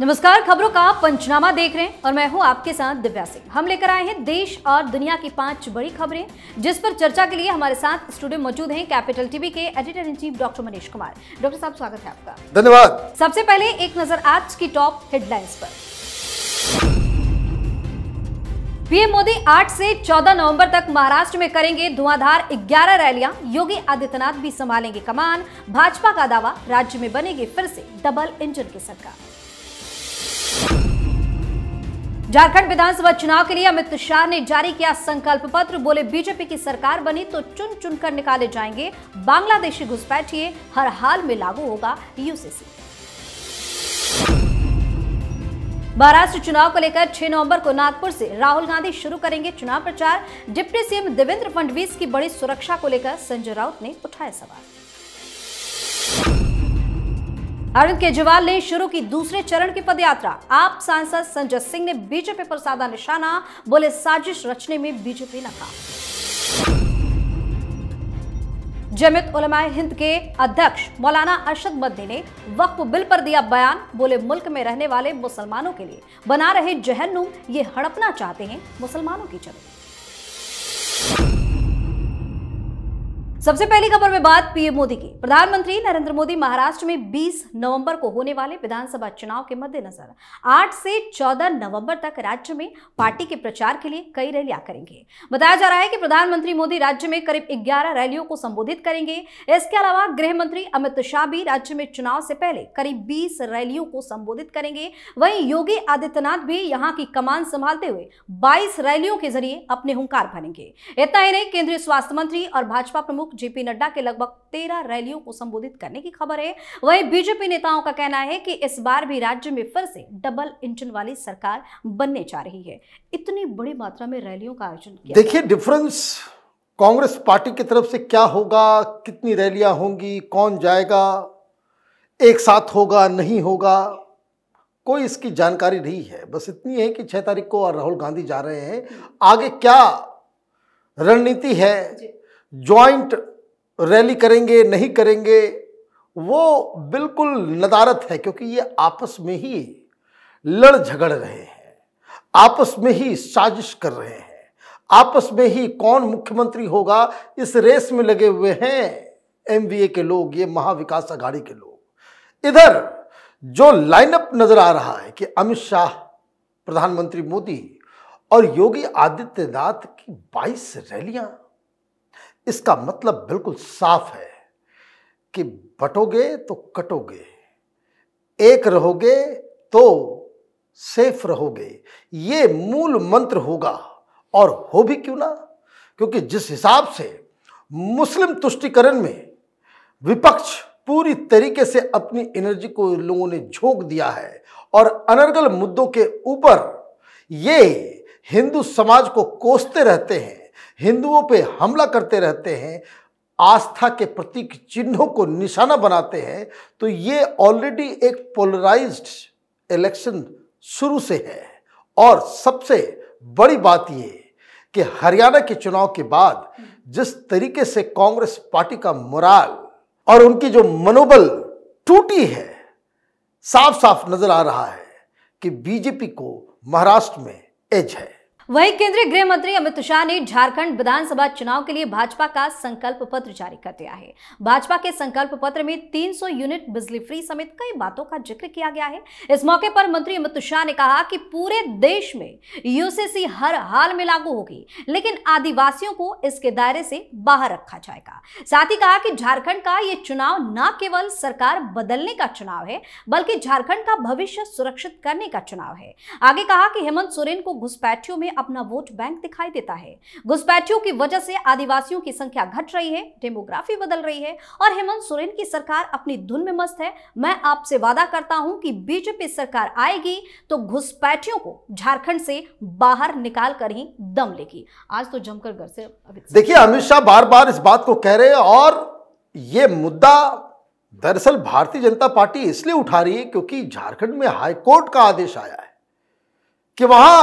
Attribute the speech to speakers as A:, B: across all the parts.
A: नमस्कार खबरों का पंचनामा देख रहे हैं और मैं हूं आपके साथ दिव्या सिंह हम लेकर आए हैं देश और दुनिया की पांच बड़ी खबरें जिस पर चर्चा के लिए हमारे साथ स्टूडियो मौजूद हैं कैपिटल टीवी के editor in chief doctor Manish Kumar doctor साहब स्वागत है आपका धन्यवाद सबसे पहले एक नजर आज की टॉप हेडलाइंस पर पीएम मोदी 8 से 14 नवंबर तक महाराष्ट्र में करेंगे धुआंधार 11 रैलियां योगी आदित्यनाथ भी संभालेंगे कमान भाजपा का दावा राज्य में बनेगी फिर से डबल इंजन की सरकार झारखंड विधानसभा चुनाव के लिए अमित शाह ने जारी किया संकल्प पत्र बोले बीजेपी की सरकार बनी तो चुन चुन कर निकाले जाएंगे बांग्लादेशी घुसपैठिए हर हाल में लागू होगा यूसीसी महाराष्ट्र चुनाव को लेकर 6 नवंबर को नागपुर से राहुल गांधी शुरू करेंगे चुनाव प्रचार डिप्टी सीएम देवेंद्र फडणवीस की बड़ी सुरक्षा को लेकर संजय राउत ने उठाया सवाल अरविंद केजरीवाल ने शुरू की दूसरे चरण की पदयात्रा आप सांसद संजय सिंह ने बीजेपी पर साधा निशाना बोले साजिश रचने में बीजेपी नकाम जमित उलमाए हिंद के अध्यक्ष मौलाना अरशद मद्दी ने वक्फ बिल पर दिया बयान बोले मुल्क में रहने वाले मुसलमानों के लिए बना रहे जहन्नुम ये हड़पना चाहते हैं मुसलमानों की जमीन सबसे पहली खबर में बात पीएम मोदी की प्रधानमंत्री नरेंद्र मोदी महाराष्ट्र में 20 नवंबर को होने वाले विधानसभा चुनाव के मद्देनजर 8 से 14 नवंबर तक राज्य में पार्टी के प्रचार के लिए कई रैलियां करेंगे बताया जा रहा है कि प्रधानमंत्री मोदी राज्य में करीब 11 रैलियों को संबोधित करेंगे इसके अलावा गृह मंत्री अमित शाह भी राज्य में चुनाव से पहले करीब बीस रैलियों को संबोधित करेंगे वहीं योगी आदित्यनाथ भी यहाँ की कमान संभालते हुए बाईस रैलियों के जरिए अपने हंकार भरेंगे इतना ही नहीं केंद्रीय स्वास्थ्य मंत्री और भाजपा प्रमुख जेपी नड्डा के लगभग तेरह रैलियों को संबोधित करने की खबर है वहीं बीजेपी नेताओं का कहना है कि इस बार भी राज्य में फिर से डबल इंजन वाली सरकार बनने जा रही है इतनी बड़ी मात्रा में रैलियों का आयोजन देखिए
B: डिफरेंस कांग्रेस पार्टी की तरफ से क्या होगा कितनी रैलियां होंगी कौन जाएगा एक साथ होगा नहीं होगा कोई इसकी जानकारी नहीं है बस इतनी है कि छह तारीख को और राहुल गांधी जा रहे हैं आगे क्या रणनीति है ज्वाइंट रैली करेंगे नहीं करेंगे वो बिल्कुल नदारत है क्योंकि ये आपस में ही लड़ झगड़ रहे हैं आपस में ही साजिश कर रहे हैं आपस में ही कौन मुख्यमंत्री होगा इस रेस में लगे हुए हैं एमवीए के लोग ये महाविकास अघाड़ी के लोग इधर जो लाइनअप नजर आ रहा है कि अमित शाह प्रधानमंत्री मोदी और योगी आदित्यनाथ की 22 रैलियां इसका मतलब बिल्कुल साफ है कि बटोगे तो कटोगे एक रहोगे तो सेफ रहोगे ये मूल मंत्र होगा और हो भी क्यों ना क्योंकि जिस हिसाब से मुस्लिम तुष्टिकरण में विपक्ष पूरी तरीके से अपनी एनर्जी को लोगों ने झोंक दिया है और अनर्गल मुद्दों के ऊपर ये हिंदू समाज को कोसते रहते हैं हिंदुओं पे हमला करते रहते हैं आस्था के प्रतीक चिन्हों को निशाना बनाते हैं तो ये ऑलरेडी एक पोलराइज्ड इलेक्शन शुरू से है और सबसे बड़ी बात ये कि हरियाणा के चुनाव के बाद जिस तरीके से कांग्रेस पार्टी का मोराल और उनकी जो मनोबल टूटी है साफ साफ नजर आ रहा है कि बीजेपी को महाराष्ट्र में एज
A: है वहीं केंद्रीय गृह मंत्री अमित शाह ने झारखंड विधानसभा चुनाव के लिए भाजपा का संकल्प पत्र जारी कर दिया है भाजपा के संकल्प पत्र में 300 यूनिट बिजली फ्री समेत कई बातों का जिक्र किया गया है इस मौके पर मंत्री अमित शाह ने कहा कि पूरे देश में यूसीसी हर हाल में लागू होगी लेकिन आदिवासियों को इसके दायरे से बाहर रखा जाएगा साथ ही कहा कि झारखंड का ये चुनाव न केवल सरकार बदलने का चुनाव है बल्कि झारखंड का भविष्य सुरक्षित करने का चुनाव है आगे कहा कि हेमंत सोरेन को घुसपैठियों में अपना वोट बैंक दिखाई देता है घुसपैठियों की वजह से आदिवासियों की संख्या घट रही है डेमोग्राफी बदल रही है और हेमंत सोरेन की सरकार अपनी धुन में मस्त है मैं आपसे वादा करता हूं कि बीजेपी सरकार आएगी तो घुसपैठियों को झारखंड से बाहर निकाल कर ही दम लेगी आज तो जमकर घर से देखिए अमित शाह
B: बार बार इस बात को कह रहे हैं और ये मुद्दा दरअसल भारतीय जनता पार्टी इसलिए उठा रही है क्योंकि झारखंड में हाईकोर्ट का आदेश आया है कि वहां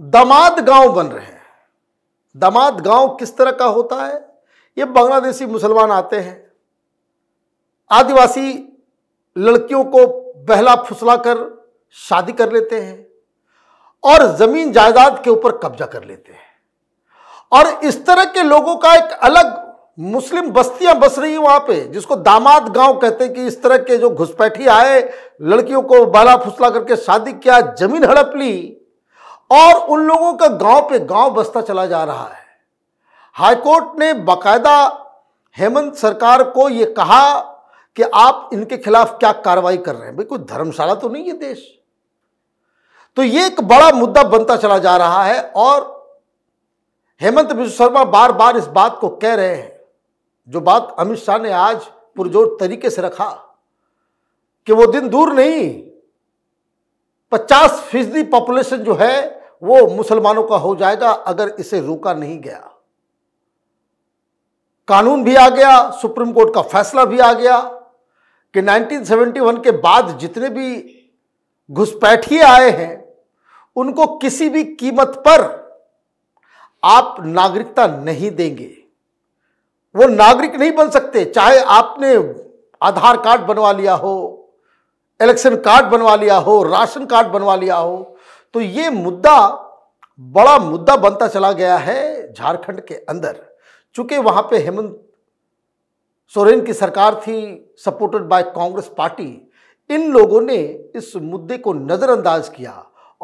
B: दमाद गांव बन रहे हैं दमाद गांव किस तरह का होता है ये बांग्लादेशी मुसलमान आते हैं आदिवासी लड़कियों को बहला फुसला कर शादी कर लेते हैं और ज़मीन जायदाद के ऊपर कब्जा कर लेते हैं और इस तरह के लोगों का एक अलग मुस्लिम बस्तियां बस रही वहां पे जिसको दामाद गांव कहते हैं कि इस तरह के जो घुसपैठी आए लड़कियों को बहला फुसला करके शादी किया जमीन हड़प ली और उन लोगों का गांव पे गांव बसता चला जा रहा है हाईकोर्ट ने बाकायदा हेमंत सरकार को ये कहा कि आप इनके खिलाफ क्या कार्रवाई कर रहे हैं भाई कोई धर्मशाला तो नहीं है देश तो ये एक बड़ा मुद्दा बनता चला जा रहा है और हेमंत विश्व शर्मा बार बार इस बात को कह रहे हैं जो बात अमित शाह ने आज पुरजोर तरीके से रखा कि वो दिन दूर नहीं पचास फीसदी पॉपुलेशन जो है वो मुसलमानों का हो जाएगा अगर इसे रोका नहीं गया कानून भी आ गया सुप्रीम कोर्ट का फैसला भी आ गया कि 1971 के बाद जितने भी घुसपैठिए आए हैं उनको किसी भी कीमत पर आप नागरिकता नहीं देंगे वो नागरिक नहीं बन सकते चाहे आपने आधार कार्ड बनवा लिया हो इलेक्शन कार्ड बनवा लिया हो राशन कार्ड बनवा लिया हो तो ये मुद्दा बड़ा मुद्दा बनता चला गया है झारखंड के अंदर चूंकि वहां पे हेमंत सोरेन की सरकार थी सपोर्टेड बाय कांग्रेस पार्टी इन लोगों ने इस मुद्दे को नज़रअंदाज किया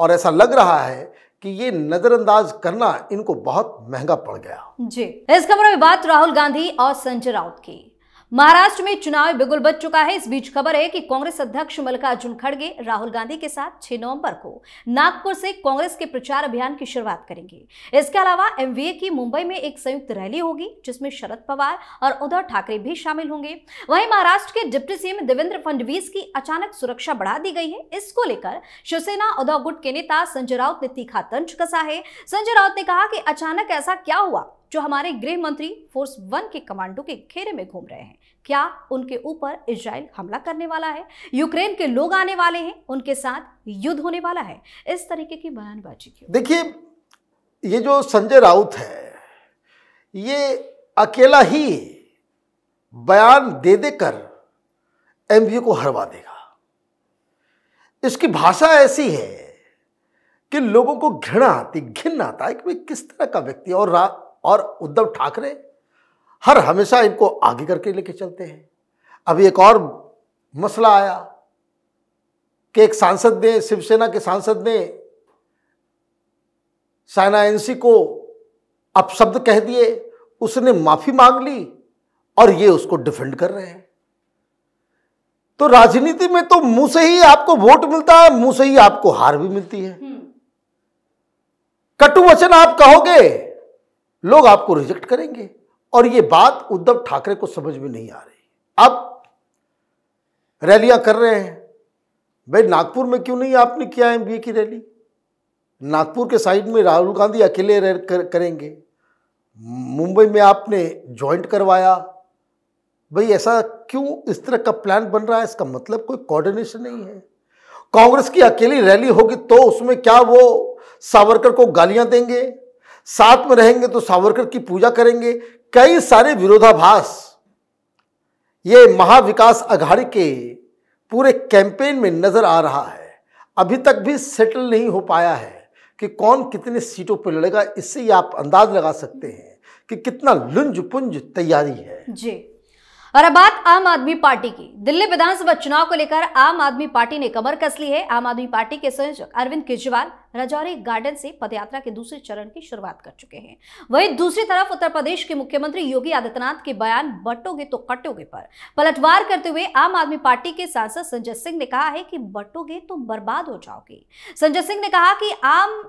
B: और ऐसा लग रहा है कि ये नजरअंदाज करना इनको बहुत महंगा पड़ गया
A: जी इस खबर में बात राहुल गांधी और संजय राउत की महाराष्ट्र में चुनाव बिगुल बच चुका है इस बीच खबर है कि कांग्रेस अध्यक्ष मल्लिकार्जुन खड़गे राहुल गांधी के साथ 6 नवंबर को नागपुर से कांग्रेस के प्रचार अभियान की शुरुआत करेंगे इसके अलावा एमवीए की मुंबई में एक संयुक्त रैली होगी जिसमें शरद पवार और उद्धव ठाकरे भी शामिल होंगे वहीं महाराष्ट्र के डिप्टी सीएम देवेंद्र फडणवीस की अचानक सुरक्षा बढ़ा दी गई है इसको लेकर शिवसेना उद्धव गुट के नेता संजय राउत ने तीखा तंज कसा है संजय राउत ने कहा कि अचानक ऐसा क्या हुआ जो हमारे गृह मंत्री फोर्स वन के कमांडो के घेरे में घूम रहे हैं क्या उनके ऊपर इसराइल हमला करने वाला है यूक्रेन के लोग आने वाले हैं उनके साथ युद्ध होने वाला है इस तरीके की बयानबाजी की
B: देखिए ये जो संजय राउत है ये अकेला ही बयान दे देकर एम को हरवा देगा इसकी भाषा ऐसी है कि लोगों को घृणा आती घिन आता है कि भाई किस तरह का व्यक्ति और और उद्धव ठाकरे हर हमेशा इनको आगे करके लेके चलते हैं अभी एक और मसला आया कि एक सांसद ने शिवसेना के सांसद ने साइना एनसी को अपशब्द कह दिए उसने माफ़ी मांग ली और ये उसको डिफेंड कर रहे हैं तो राजनीति में तो मुंह से ही आपको वोट मिलता है मुंह से ही आपको हार भी मिलती है हम्म। कटु वचन आप कहोगे लोग आपको रिजेक्ट करेंगे और ये बात उद्धव ठाकरे को समझ में नहीं आ रही अब रैलियां कर रहे हैं भाई नागपुर में क्यों नहीं आपने किया एम की रैली नागपुर के साइड में राहुल गांधी अकेले कर, करेंगे मुंबई में आपने ज्वाइंट करवाया भाई ऐसा क्यों इस तरह का प्लान बन रहा है इसका मतलब कोई कोऑर्डिनेशन नहीं है कांग्रेस की अकेली रैली होगी तो उसमें क्या वो सावरकर को गालियां देंगे साथ में रहेंगे तो सावरकर की पूजा करेंगे कई सारे विरोधाभास ये महाविकास अघाड़ी के पूरे कैंपेन में नजर आ रहा है अभी तक भी सेटल नहीं हो पाया है कि कौन कितने सीटों पर लड़ेगा इससे आप अंदाज लगा सकते हैं कि कितना लुंज पुंज तैयारी है
A: जी और अब बात आम आदमी पार्टी की दिल्ली विधानसभा चुनाव को लेकर आम आदमी पार्टी ने कमर कस ली है आम आदमी पार्टी के संयोजक अरविंद केजरीवाल राजौरी गार्डन से पदयात्रा के दूसरे चरण की शुरुआत कर चुके हैं वहीं दूसरी तरफ उत्तर प्रदेश के मुख्यमंत्री योगी आदित्यनाथ के बयान बटोगे तो कटोगे पर पलटवार करते हुए आम आदमी पार्टी के सांसद संजय सिंह ने कहा है कि बटोगे तो बर्बाद हो जाओगे संजय सिंह ने कहा कि आम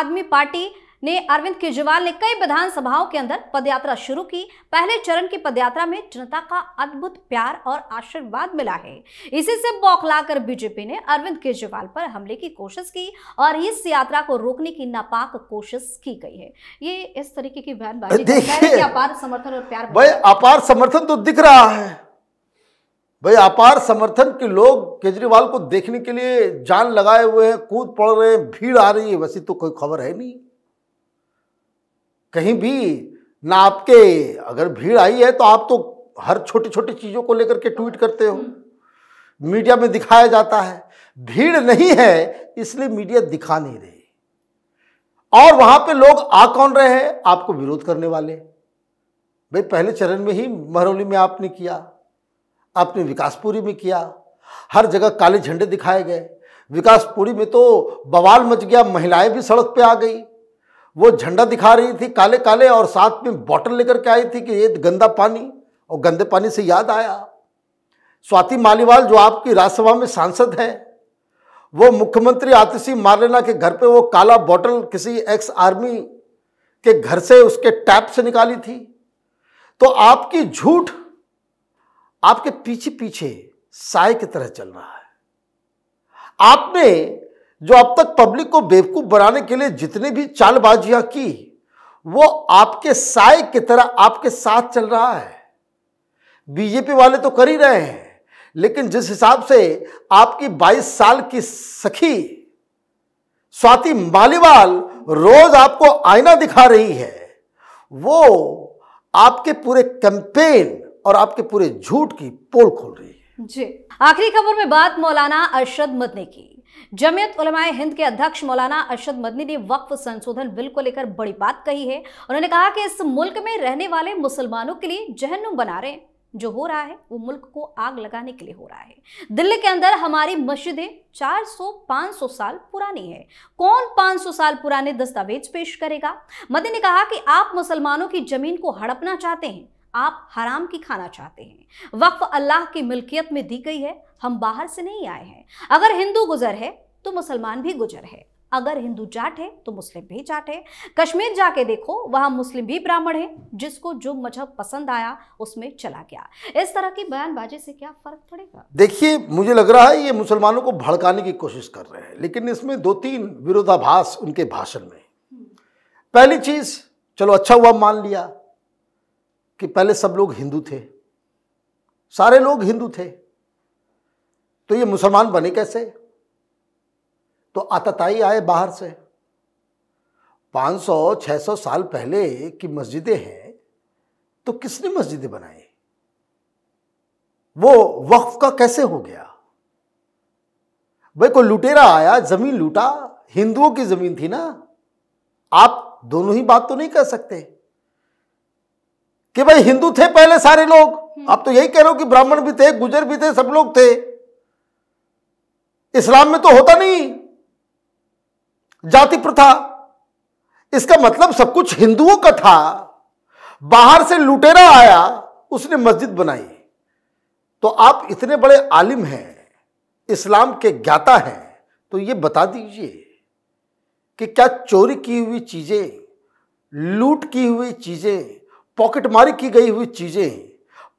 A: आदमी पार्टी ने अरविंद केजरीवाल ने कई विधानसभाओं के अंदर पदयात्रा शुरू की पहले चरण की पदयात्रा में जनता का अद्भुत प्यार और आशीर्वाद मिला है इसी से बौखलाकर बीजेपी ने अरविंद केजरीवाल पर हमले की कोशिश की और इस यात्रा को रोकने की नापाक कोशिश की गई है ये इस तरीके की बयानबाजी अपार समर्थन और प्यार
B: भाई अपार समर्थन तो दिख रहा है भाई अपार समर्थन के लोग केजरीवाल को देखने के लिए जान लगाए हुए हैं कूद पड़ रहे हैं भीड़ आ रही है वैसे तो कोई खबर है नहीं कहीं भी ना आपके अगर भीड़ आई है तो आप तो हर छोटी छोटी चीज़ों को लेकर के ट्वीट करते हो हम्म। मीडिया में दिखाया जाता है भीड़ नहीं है इसलिए मीडिया दिखा नहीं रही और वहां पे लोग आ कौन रहे हैं आपको विरोध करने वाले भाई पहले चरण में ही महरौली में आपने किया आपने विकासपुरी में किया हर जगह काले झंडे दिखाए गए विकासपुरी में तो बवाल मच गया महिलाएं भी सड़क पे आ गई वो झंडा दिखा रही थी काले काले और साथ में बॉटल लेकर के आई थी कि ये गंदा पानी और गंदे पानी से याद आया स्वाति मालीवाल जो आपकी राज्यसभा में सांसद हैं वो मुख्यमंत्री आतिशी मारलेना के घर पे वो काला बॉटल किसी एक्स आर्मी के घर से उसके टैप से निकाली थी तो आपकी झूठ आपके पीछे पीछे साय की तरह चल रहा है आपने जो अब तक पब्लिक को बेवकूफ़ बनाने के लिए जितनी भी चालबाजियां की वो आपके साय की तरह आपके साथ चल रहा है बीजेपी वाले तो कर ही रहे हैं लेकिन जिस हिसाब से आपकी 22 साल की सखी स्वाति मालीवाल रोज आपको आईना दिखा रही है वो आपके पूरे कैंपेन और आपके पूरे झूठ की पोल खोल रही
A: है जी आखिरी खबर में बात मौलाना अरशद मदने की जमियत उलमाए हिंद के अध्यक्ष मौलाना अरशद मदनी ने वक्फ संशोधन बिल को लेकर बड़ी बात कही है उन्होंने कहा कि इस मुल्क में रहने वाले मुसलमानों के लिए जहनुम बना रहे जो हो रहा है वो मुल्क को आग लगाने के लिए हो रहा है दिल्ली के अंदर हमारी मस्जिदें 400-500 साल पुरानी है कौन 500 साल पुराने दस्तावेज पेश करेगा मदी ने कहा कि आप मुसलमानों की जमीन को हड़पना चाहते हैं आप हराम की खाना चाहते हैं वक्फ अल्लाह की मिल्कियत में दी गई है हम बाहर से नहीं आए हैं अगर हिंदू गुजर है तो मुसलमान भी गुजर है अगर हिंदू जाट है तो मुस्लिम भी जाट है कश्मीर जाके देखो वहां मुस्लिम भी ब्राह्मण है जिसको जो मजहब पसंद आया उसमें चला गया इस तरह की बयानबाजी से क्या फर्क पड़ेगा
B: देखिए मुझे लग रहा है ये मुसलमानों को भड़काने की कोशिश कर रहे हैं लेकिन इसमें दो तीन विरोधाभास उनके भाषण में हम्म। पहली चीज चलो अच्छा हुआ मान लिया कि पहले सब लोग हिंदू थे सारे लोग हिंदू थे तो ये मुसलमान बने कैसे तो आतताई आए बाहर से 500-600 साल पहले की मस्जिदें हैं तो किसने मस्जिदें बनाई वो वक्फ का कैसे हो गया भाई कोई लुटेरा आया जमीन लूटा हिंदुओं की जमीन थी ना आप दोनों ही बात तो नहीं कर सकते कि भाई हिंदू थे पहले सारे लोग आप तो यही कह रहे हो कि ब्राह्मण भी थे गुजर भी थे सब लोग थे इस्लाम में तो होता नहीं जाति प्रथा इसका मतलब सब कुछ हिंदुओं का था बाहर से लुटेरा आया उसने मस्जिद बनाई तो आप इतने बड़े आलिम हैं इस्लाम के ज्ञाता हैं तो ये बता दीजिए कि क्या चोरी की हुई चीज़ें लूट की हुई चीज़ें पॉकेटमारी की गई हुई चीजें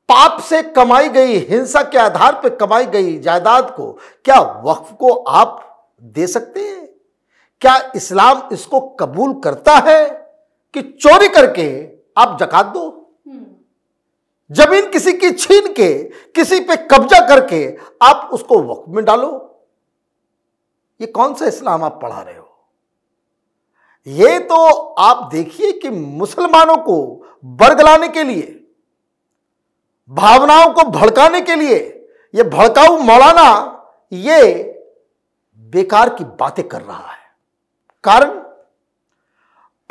B: पाप से कमाई गई हिंसा के आधार पर कमाई गई जायदाद को क्या वक्फ को आप दे सकते हैं क्या इस्लाम इसको कबूल करता है कि चोरी करके आप जकात दो
A: हम्म।
B: जमीन किसी की छीन के किसी पे कब्जा करके आप उसको वक्फ में डालो ये कौन सा इस्लाम आप पढ़ा रहे हो ये तो आप देखिए कि मुसलमानों को बरगलाने के लिए भावनाओं को भड़काने के लिए ये भड़काऊ मौलाना ये बेकार की बातें कर रहा है कारण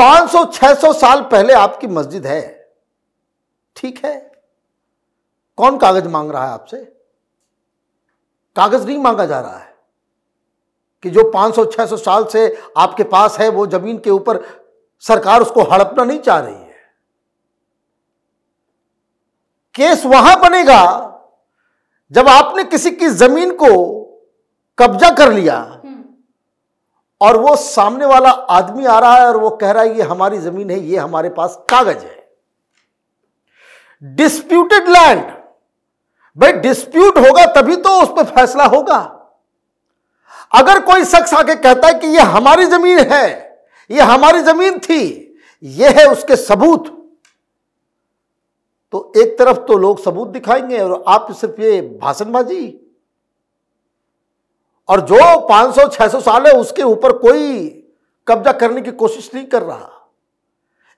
B: 500-600 साल पहले आपकी मस्जिद है ठीक है कौन कागज मांग रहा है आपसे कागज नहीं मांगा जा रहा है कि जो 500-600 साल से आपके पास है वो जमीन के ऊपर सरकार उसको हड़पना नहीं चाह रही है केस वहां बनेगा जब आपने किसी की जमीन को कब्जा कर लिया और वो सामने वाला आदमी आ रहा है और वो कह रहा है ये हमारी जमीन है ये हमारे पास कागज है डिस्प्यूटेड लैंड भाई डिस्प्यूट होगा तभी तो उस पर फैसला होगा अगर कोई शख्स आके कहता है कि यह हमारी जमीन है यह हमारी जमीन थी यह है उसके सबूत तो एक तरफ तो लोग सबूत दिखाएंगे और आप सिर्फ ये भाषणबाजी और जो 500 600 साल है उसके ऊपर कोई कब्जा करने की कोशिश नहीं कर रहा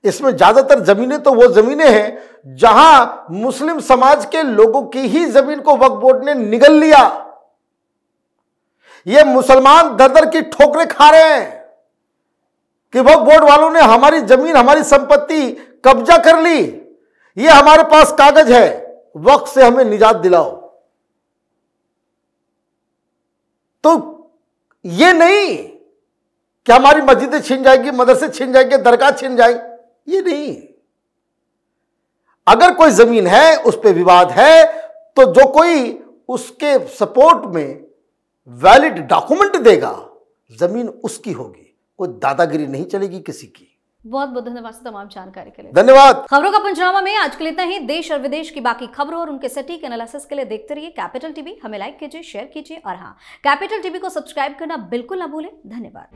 B: इसमें ज्यादातर जमीनें तो वो जमीनें हैं जहां मुस्लिम समाज के लोगों की ही जमीन को वक्फ बोर्ड ने निगल लिया ये मुसलमान दर दर की ठोकरे खा रहे हैं कि वो बोर्ड वालों ने हमारी जमीन हमारी संपत्ति कब्जा कर ली ये हमारे पास कागज है वक्त से हमें निजात दिलाओ तो ये नहीं कि हमारी मस्जिदें छिन जाएगी मदरसे छिन जाएंगे दरगाह छिन जाएगी ये नहीं अगर कोई जमीन है उस पर विवाद है तो जो कोई उसके सपोर्ट में वैलिड डॉक्यूमेंट देगा जमीन उसकी होगी कोई दादागिरी नहीं चलेगी किसी की
A: बहुत बहुत धन्यवाद तमाम जानकारी के लिए धन्यवाद खबरों का पंचनामा में आज के लिए इतना ही देश और विदेश की बाकी खबरों और उनके सटीक एनालिसिस के लिए देखते रहिए कैपिटल टीवी हमें लाइक कीजिए शेयर कीजिए और हाँ कैपिटल टीवी को सब्सक्राइब करना बिल्कुल ना भूलें धन्यवाद